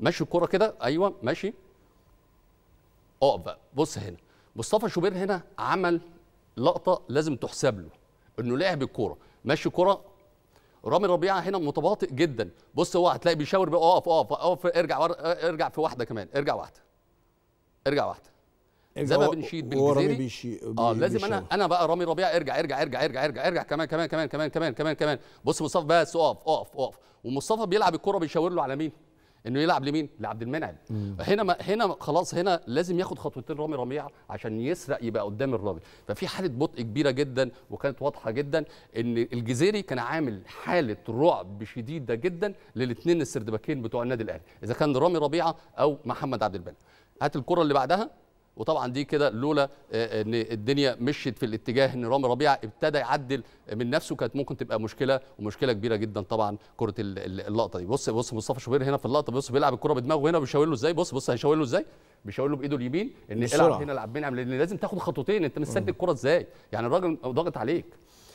ماشي الكرة كده ايوه ماشي اقف بقى بص هنا مصطفى شوبير هنا عمل لقطه لازم تحسب له انه لعب الكوره ماشي كرة رامي ربيعه هنا متباطئ جدا بص هو هتلاقي بيشاور بقى اقف اقف اقف ارجع ور... ارجع في واحده كمان ارجع واحده ارجع واحده إيه، زي ما بنشيد بالجزيري بيشي... آه، بي... اه لازم بيشاور. انا انا بقى رامي ربيعه ارجع ارجع ارجع ارجع ارجع ارجع كمان كمان كمان كمان كمان كمان كمان بص مصطفى بس اقف اقف اقف ومصطفى بيلعب الكوره بيشاور له على مين؟ انه يلعب لمين؟ لعبد المنعم هنا ما هنا خلاص هنا لازم ياخد خطوتين رامي ربيعه عشان يسرق يبقى قدام الراجل ففي حاله بطء كبيره جدا وكانت واضحه جدا ان الجزيري كان عامل حاله رعب شديده جدا للاثنين السردباكين بتوع النادي الاهلي اذا كان رامي ربيعه او محمد عبد المنعم هات الكره اللي بعدها وطبعا دي كده لولا آه، ان الدنيا مشيت في الاتجاه ان رامي ربيعه ابتدى يعدل من نفسه كانت ممكن تبقى مشكله ومشكله كبيره جدا طبعا كره اللقطه دي بص بص مصطفى شوبير هنا في اللقطه بص بيلعب الكره بدماغه هنا بيشاور له ازاي بص بص هيشاور له ازاي بيشاور له بايده اليمين ان العب هنا العب بين لان لازم تاخد خطوتين انت مستني الكره ازاي يعني الراجل ضاغط عليك